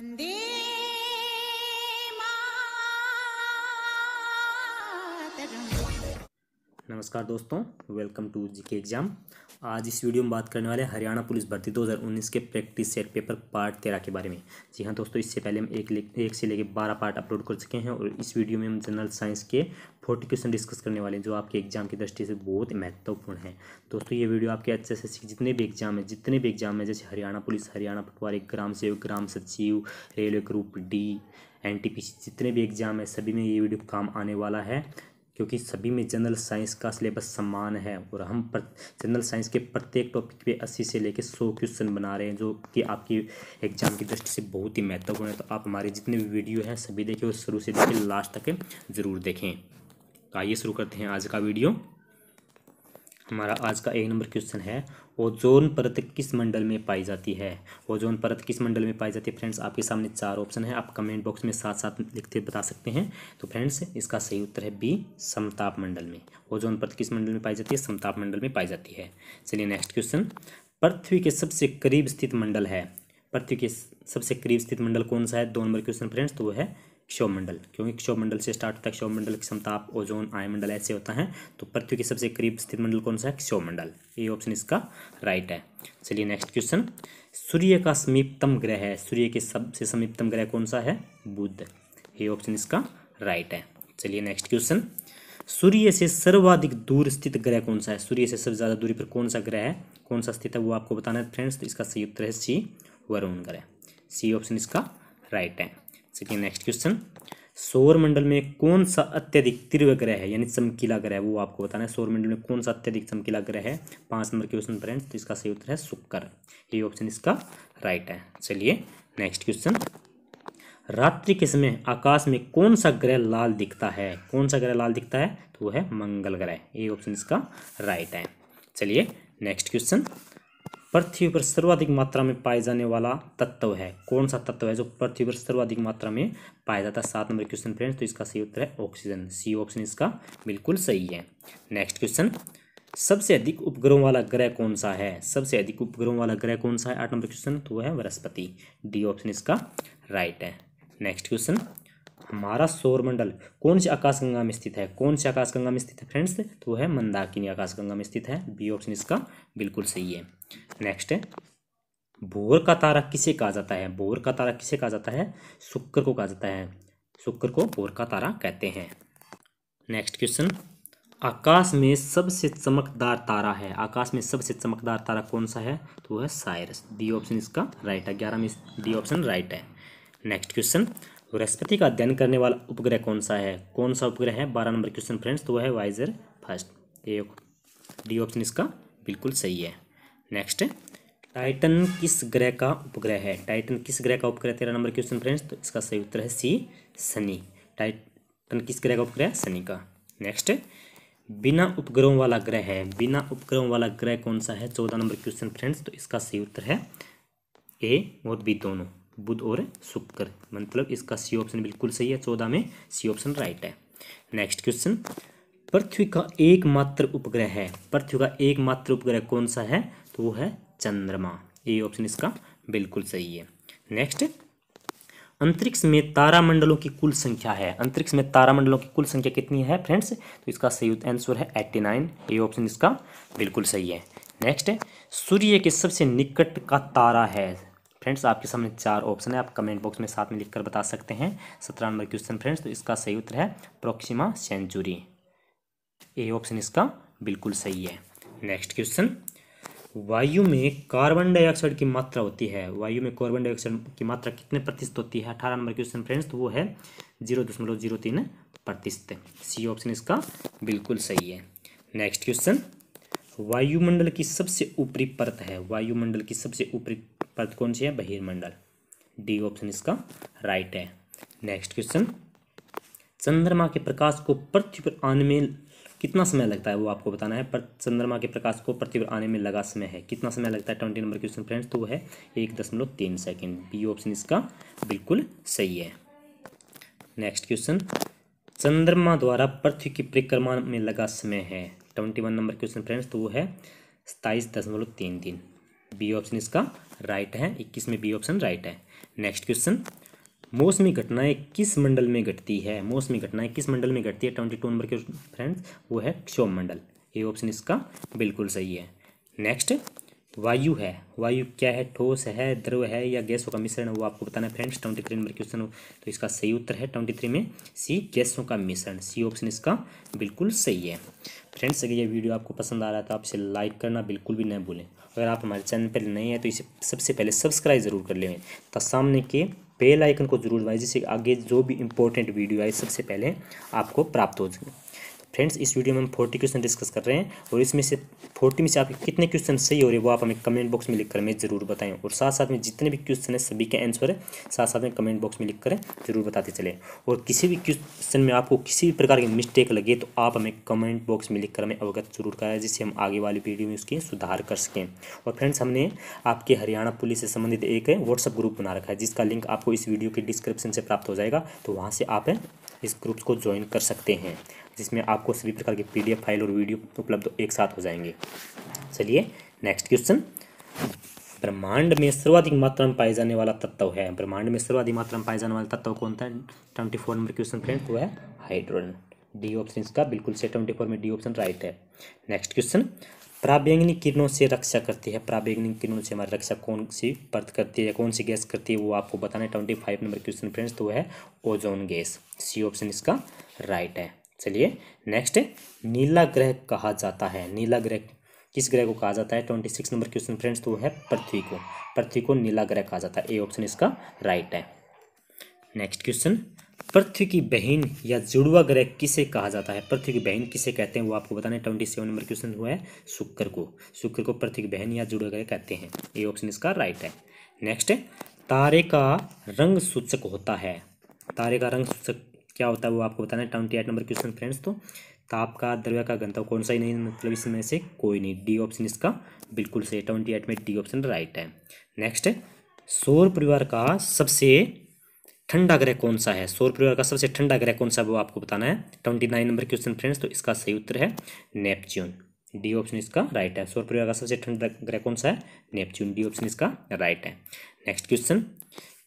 वन्दे मातरम् नमस्कार दोस्तों वेलकम टू जीके एग्जाम आज इस वीडियो में बात करने वाले हरियाणा पुलिस भर्ती 2019 के प्रैक्टिस सेट पेपर पार्ट तेरह के बारे में जी हाँ दोस्तों इससे पहले हम एक ले, एक से लेकर बारह पार्ट अपलोड कर चुके हैं और इस वीडियो में हम जनरल साइंस के फोर्टी क्वेश्चन डिस्कस करने वाले हैं जो आपके एग्जाम की दृष्टि से बहुत महत्वपूर्ण है दोस्तों ये वीडियो आपके अच्छे से जितने भी एग्जाम है जितने भी एग्जाम है जैसे हरियाणा पुलिस हरियाणा पटवारी ग्राम सेवक ग्राम सचिव रेलवे ग्रुप डी एन जितने भी एग्जाम है सभी में ये वीडियो काम आने वाला है क्योंकि सभी में जनरल साइंस का सिलेबस समान है और हम पर जनरल साइंस के प्रत्येक टॉपिक पे अस्सी से लेके सौ क्वेश्चन बना रहे हैं जो कि आपकी एग्जाम की दृष्टि से बहुत ही महत्वपूर्ण है तो आप हमारे जितने भी वीडियो हैं सभी देखें और शुरू से देखें लास्ट तक ज़रूर देखें तो आइए शुरू करते हैं आज का वीडियो हमारा आज का एक नंबर क्वेश्चन है ओजोन परत किस मंडल में पाई जाती है ओजोन परत किस मंडल में पाई जाती है फ्रेंड्स आपके सामने चार ऑप्शन है आप कमेंट बॉक्स में साथ साथ लिखते बता सकते हैं तो फ्रेंड्स इसका सही उत्तर है बी समताप मंडल में ओजोन परत किस मंडल में पाई जाती है समताप मंडल में पाई जाती है चलिए नेक्स्ट क्वेश्चन पृथ्वी के सबसे करीब स्थित मंडल है पृथ्वी के सबसे करीब स्थित मंडल कौन सा है दो नंबर क्वेश्चन फ्रेंड्स तो वो है क्षोभमंडल क्योंकि क्षोभमंडल से स्टार्ट होता है क्षोभमंडल की समताप ओजोन आयमंडल ऐसे होता है तो पृथ्वी के सबसे करीब स्थित मंडल कौन सा है क्षोभमंडल ये ऑप्शन इसका राइट है चलिए नेक्स्ट क्वेश्चन सूर्य का समीपतम ग्रह है सूर्य के सबसे समीपतम ग्रह कौन सा है बुद्ध ये ऑप्शन इसका राइट है चलिए नेक्स्ट क्वेश्चन सूर्य से सर्वाधिक दूर स्थित ग्रह कौन सा है सूर्य से सबसे ज़्यादा दूरी पर कौन सा ग्रह है कौन सा स्थित है वो आपको बताना है फ्रेंड्स तो इसका सही उत्तर है सी वरुण ग्रह सी ऑप्शन इसका राइट है चलिए नेक्स्ट क्वेश्चन सौरमंडल में कौन सा अत्यधिक तीव्र ग्रह है यानी चमकीला ग्रह वो आपको बताना है सौरमंडल में कौन सा अत्यधिक चमकीला ग्रह है पांच नंबर क्वेश्चन फ्रेंड्स तो इसका सही उत्तर है शुक्र ये ऑप्शन इसका राइट है चलिए नेक्स्ट क्वेश्चन रात्रि के समय आकाश में कौन सा ग्रह लाल दिखता है कौन सा ग्रह लाल दिखता है तो वह है मंगल ग्रह ये ऑप्शन इसका राइट है चलिए नेक्स्ट क्वेश्चन पृथ्वी पर सर्वाधिक मात्रा में पाए जाने वाला तत्व है कौन सा तत्व है जो पृथ्वी पर सर्वाधिक मात्रा में पाया जाता है सात नंबर क्वेश्चन फ्रेंड्स तो इसका सही उत्तर है ऑक्सीजन सी ऑप्शन इसका बिल्कुल सही है नेक्स्ट क्वेश्चन सबसे अधिक उपग्रहों वाला ग्रह कौन सा है सबसे अधिक उपग्रहों वाला ग्रह कौन सा है आठ नंबर क्वेश्चन तो वह है वृहस्पति डी ऑप्शन इसका राइट है नेक्स्ट क्वेश्चन हमारा सौरमंडल कौन से आकाशगंगा में स्थित है कौन से आकाशगंगा में स्थित है फ्रेंड्स तो वह मंदाकिनी आकाशगंगा में स्थित है बी ऑप्शन इसका बिल्कुल सही है नेक्स्ट है भोर का तारा किसे कहा जाता है भोर का तारा किसे कहा जाता है शुक्र को कहा जाता है शुक्र को भोर का तारा कहते हैं नेक्स्ट क्वेश्चन आकाश में सबसे चमकदार तारा है आकाश में सबसे चमकदार तारा कौन सा है तो वह साइरस डी ऑप्शन इसका राइट है ग्यारह में डी ऑप्शन राइट है नेक्स्ट क्वेश्चन तो बृहस्पति का अध्ययन करने वाला उपग्रह कौन सा है कौन सा उपग्रह है बारह नंबर क्वेश्चन फ्रेंड्स तो वह है वाइजर फर्स्ट ये डी ऑप्शन इसका बिल्कुल सही है नेक्स्ट टाइटन किस ग्रह का उपग्रह है टाइटन किस ग्रह का उपग्रह तेरह नंबर क्वेश्चन फ्रेंड्स तो इसका सही उत्तर है सी शनि टाइटन किस ग्रह का उपग्रह शनि का नेक्स्ट बिना उपग्रहों वाला ग्रह है बिना उपग्रहों वाला ग्रह कौन सा है चौदह नंबर क्वेश्चन फ्रेंड्स तो इसका सही उत्तर है ए और बी दोनों बुध और शुक्र मतलब इसका सी ऑप्शन बिल्कुल सही है चौदह में सी ऑप्शन राइट है नेक्स्ट क्वेश्चन पृथ्वी का एकमात्र उपग्रह है पृथ्वी का एकमात्र उपग्रह कौन सा है तो वो है चंद्रमा ये ऑप्शन इसका बिल्कुल सही है नेक्स्ट अंतरिक्ष में तारामंडलों की कुल संख्या है अंतरिक्ष में तारामंडलों की कुल संख्या कितनी है फ्रेंड्स तो इसका सही आंसर है एट्टी नाइन ये ऑप्शन इसका बिल्कुल सही है नेक्स्ट सूर्य के सबसे निकट का तारा है फ्रेंड्स आपके सामने चार ऑप्शन है आप कमेंट बॉक्स में साथ में लिखकर बता सकते हैं सत्रह नंबर क्वेश्चन फ्रेंड्स तो इसका सही उत्तर है प्रोक्सीमा सेंचुरी ए ऑप्शन इसका बिल्कुल सही है नेक्स्ट क्वेश्चन वायु में कार्बन डाइऑक्साइड की मात्रा होती है वायु में कार्बन डाइऑक्साइड की मात्रा कितने प्रतिशत होती है अठारह नंबर क्वेश्चन फ्रेंड्स तो वो है जीरो दशमलव जीरो तीन प्रतिशत सी ऑप्शन इसका बिल्कुल सही है नेक्स्ट क्वेश्चन वायुमंडल की सबसे ऊपरी परत है वायुमंडल की सबसे ऊपरी पद कौन सी है बहिर्मंडल डी ऑप्शन इसका राइट है नेक्स्ट क्वेश्चन चंद्रमा के प्रकाश को पृथ्वी पर आने में कितना समय लगता है वो आपको बताना है पर चंद्रमा के प्रकाश को पृथ्वी पर आने में लगा समय है कितना समय लगता है ट्वेंटी नंबर क्वेश्चन फ्रेंड्स तो वो है एक दशमलव तीन सेकेंड बी ऑप्शन इसका बिल्कुल सही है नेक्स्ट क्वेश्चन चंद्रमा द्वारा पृथ्वी की परिक्रमा में लगा समय है ट्वेंटी नंबर क्वेश्चन फ्रेंड्स तो वो है सताईस दशमलव तीन दिन बी ऑप्शन इसका राइट है इक्कीस में बी ऑप्शन राइट है नेक्स्ट क्वेश्चन मौसमी घटनाएं किस मंडल में घटती है मौसमी घटनाएं किस मंडल में घटती है ट्वेंटी टू नंबर के फ्रेंड्स वो है क्षोभ मंडल ये ऑप्शन इसका बिल्कुल सही है नेक्स्ट वायु है वायु क्या है ठोस है द्रव है या गैसों का मिश्रण है वो आपको बताना है friends twenty three number question तो इसका सही उत्तर है ट्वेंटी थ्री में सी गैसों का मिश्रण सी ऑप्शन इसका बिल्कुल सही है फ्रेंड्स अगर ये वीडियो आपको पसंद आ रहा है तो आपसे लाइक करना बिल्कुल भी न भूलें अगर आप हमारे चैनल पर नए हैं तो इसे सबसे पहले सब्सक्राइब ज़रूर कर लें तो सामने के बेल आइकन को जरूर दबाएं जिससे आगे जो भी इम्पोर्टेंट वीडियो आए सबसे पहले आपको प्राप्त हो सके फ्रेंड्स इस वीडियो में हम फोर्टी क्वेश्चन डिस्कस कर रहे हैं और इसमें से फोर्टी में से आपके कितने क्वेश्चन सही हो रहे हैं वो आप हमें कमेंट बॉक्स में लिख कर हमें जरूर बताएं और साथ साथ में जितने भी क्वेश्चन है सभी के आंसर है साथ साथ में कमेंट बॉक्स में लिख कर जरूर बताते चले और किसी भी क्वेश्चन में आपको किसी भी प्रकार की मिस्टेक लगे तो आप हमें कमेंट बॉक्स में लिख कर हमें अवगत जरूर कराएं जिससे हम आगे वाली वीडियो में उसकी सुधार कर सकें और फ्रेंड्स हमने आपके हरियाणा पुलिस से संबंधित एक व्हाट्सअप ग्रुप बना रखा है जिसका लिंक आपको इस वीडियो के डिस्क्रिप्शन से प्राप्त हो जाएगा तो वहाँ से आप इस ग्रुप को ज्वाइन कर सकते हैं जिसमें आपको सभी प्रकार के पी फाइल और वीडियो उपलब्ध तो एक साथ हो जाएंगे चलिए नेक्स्ट क्वेश्चन ब्रह्मांड में सर्वाधिक मात्रा में पाए जाने वाला तत्व है ब्रह्मांड में सर्वाधिक मात्रा में पाए जाने वाला तत्व कौन था twenty four number question friend वो है हाइड्रोजन डी ऑप्शन इसका बिल्कुल से ट्वेंटी फोर में डी ऑप्शन राइट है नेक्स्ट क्वेश्चन प्राबेंगनी किरणों से रक्षा करती है प्राबेंगनी किरणों से हमारी रक्षा कौन सी पर्त करती है कौन सी गैस करती है वो आपको बताना है ट्वेंटी नंबर क्वेश्चन फ्रेंड्स तो है ओजोन गैस सी ऑप्शन इसका राइट है चलिए नेक्स्ट नीला ग्रह कहा जाता है नीला ग्रह किस ग्रह को कहा जाता है twenty six number question friends तो है पृथ्वी को पृथ्वी को नीला ग्रह कहा जाता है ए ऑप्शन इसका राइट है नेक्स्ट क्वेश्चन पृथ्वी की बहन या जुड़वा ग्रह किसे कहा जाता है पृथ्वी की बहन किसे कहते हैं वो आपको बताने ट्वेंटी सेवन नंबर क्वेश्चन हुआ है शुक्र को शुक्र को पृथ्वी की बहन या जुड़वा ग्रह कहते हैं ए ऑप्शन इसका राइट है नेक्स्ट तारे का रंग सूचक होता है तारे का रंग सूचक क्या होता है वो आपको बताना है twenty eight number question friends तो ताप का द्रव्य का घनत्व कौन सा ही नहीं मतलब इसमें से कोई नहीं डी ऑप्शन इसका बिल्कुल सही ट्वेंटी एट में डी ऑप्शन राइट है नेक्स्ट सौर परिवार का सबसे ठंडा ग्रह कौन सा है सौर परिवार का सबसे ठंडा ग्रह कौन सा वो आपको बताना है twenty nine number question friends तो इसका सही उत्तर है नेपच्यून डी ऑप्शन इसका राइट है सौर परिवार का सबसे ठंडा ग्रह कौन सा है नेपच्यून डी ऑप्शन इसका राइट है नेक्स्ट क्वेश्चन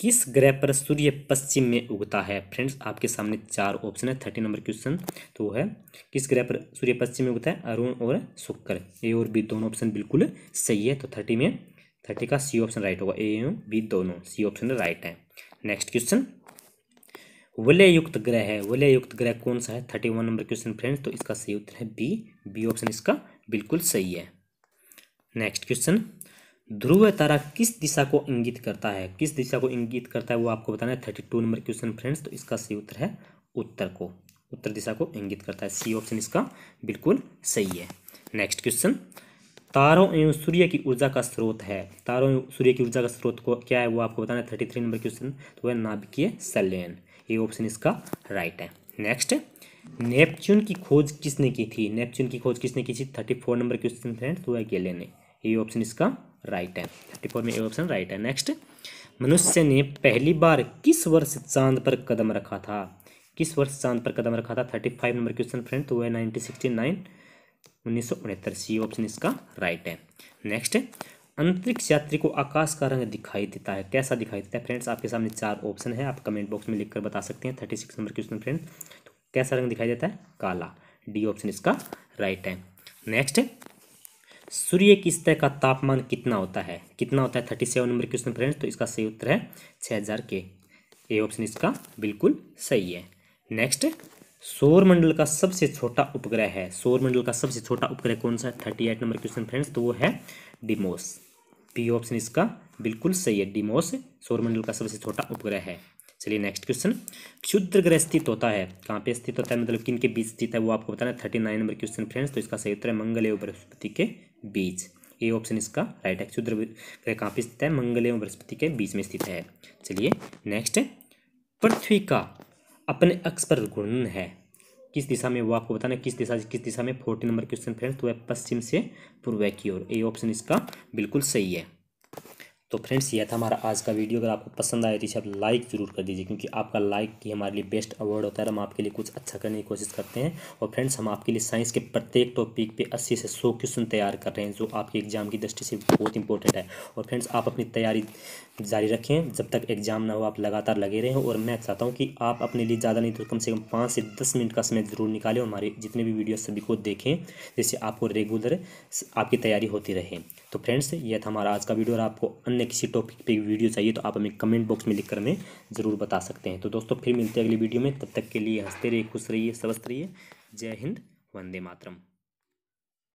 किस ग्रह पर सूर्य पश्चिम में उगता है फ्रेंड्स आपके सामने चार ऑप्शन है थर्टी नंबर क्वेश्चन तो वो है किस ग्रह पर सूर्य पश्चिम में उगता है अरुण और शुक्र ए और बी दोनों ऑप्शन बिल्कुल सही है तो थर्टी में थर्टी का सी ऑप्शन राइट होगा ए एवं बी दोनों सी ऑप्शन राइट है नेक्स्ट क्वेश्चन वलय युक्त ग्रह है वलय युक्त ग्रह कौन सा है thirty one number question friends तो इसका सही उत्तर है बी बी ऑप्शन इसका बिल्कुल सही है नेक्स्ट क्वेश्चन ध्रुव तारा किस दिशा को इंगित करता है किस दिशा को इंगित करता है वो आपको बताना है thirty two number question friends तो इसका सही उत्तर है उत्तर को उत्तर दिशा को इंगित करता है सी ऑप्शन इसका बिल्कुल सही है नेक्स्ट क्वेश्चन तारों एवं सूर्य की ऊर्जा का स्रोत है तारों एवं सूर्य की ऊर्जा का स्रोत को क्या है वो आपको बताना है थर्टी थ्री नंबर क्वेश्चन तो वह नाभिकीय संलयन ये ऑप्शन इसका राइट है नेक्स्ट नेपच्यून की खोज किसने की थी नेपच्यून की खोज किसने की थी thirty four number question friend तो वह गेले ने ये ऑप्शन इसका राइट है थर्टी फोर में ए ऑप्शन राइट है नेक्स्ट मनुष्य ने पहली बार किस वर्ष चांद पर कदम रखा था किस वर्ष चांद पर कदम रखा था thirty five number question friend तो वह नाइनटीन सिक्सटी नाइन उन्नीस सौ उनहत्तर सी ऑप्शन इसका राइट है नेक्स्ट अंतरिक्ष यात्री को आकाश का रंग दिखाई देता है कैसा दिखाई देता है फ्रेंड्स आपके सामने चार ऑप्शन है आप कमेंट बॉक्स में लिखकर बता सकते हैं thirty six number question friend तो कैसा रंग दिखाई देता है काला डी ऑप्शन इसका राइट है नेक्स्ट सूर्य की सतह का तापमान कितना होता है कितना होता है thirty seven number question friends तो इसका सही उत्तर है छः हज़ार के ए ऑप्शन इसका बिल्कुल सही है नेक्स्ट सौरमंडल का सबसे छोटा उपग्रह है सौरमंडल का सबसे छोटा उपग्रह कौन सा है thirty eight number question friends तो वो है डिमोस बी ऑप्शन इसका बिल्कुल सही है डिमोस सौरमंडल का सबसे छोटा उपग्रह है चलिए नेक्स्ट क्वेश्चन क्षुद्र ग्रह स्थित होता है कहाँ पे स्थित होता है मतलब किन के बीच स्थित है वो आपको बताना thirty nine number question friends तो इसका सही उत्तर है मंगल एवं बृहस्पति के बीच ये ऑप्शन इसका राइट है क्षुद्र ग्रह कहाँ पर स्थित है मंगल एवं बृहस्पति के बीच में स्थित है चलिए नेक्स्ट पृथ्वी का अपने अक्ष पर घूर्णन है किस दिशा में वो आपको बताना किस दिशा किस दिशा में फोर्टी नंबर क्वेश्चन फ्रेंड्स तो है पश्चिम से पूर्व की ओर ए ऑप्शन इसका बिल्कुल सही है तो फ्रेंड्स यह था हमारा आज का वीडियो अगर आपको पसंद आया तो इसे आप लाइक ज़रूर कर दीजिए क्योंकि आपका लाइक ही हमारे लिए बेस्ट अवार्ड होता है हम आपके लिए कुछ अच्छा करने की कोशिश करते हैं और फ्रेंड्स हम आपके लिए साइंस के प्रत्येक टॉपिक पे 80 से 100 क्वेश्चन तैयार कर रहे हैं जो आपके एग्जाम की दृष्टि से बहुत इंपॉर्टेंट है और फ्रेंड्स आप अपनी तैयारी जारी रखें जब तक एग्जाम ना हो आप लगातार लगे रहें और मैं चाहता हूँ कि आप अपने लिए ज़्यादा नहीं तो कम से कम पाँच से दस मिनट का समय ज़रूर निकालें और हमारे जितने भी वीडियो सभी को देखें जिससे आपको रेगुलर आपकी तैयारी होती रहे तो फ्रेंड्स ये था हमारा आज का वीडियो और आपको अन्य किसी टॉपिक पे वीडियो चाहिए तो आप हमें कमेंट बॉक्स में लिखकर हमें ज़रूर बता सकते हैं तो दोस्तों फिर मिलते हैं अगली वीडियो में तब तक के लिए हंसते रहिए खुश रहिए स्वस्थ रहिए जय हिंद वंदे मातरम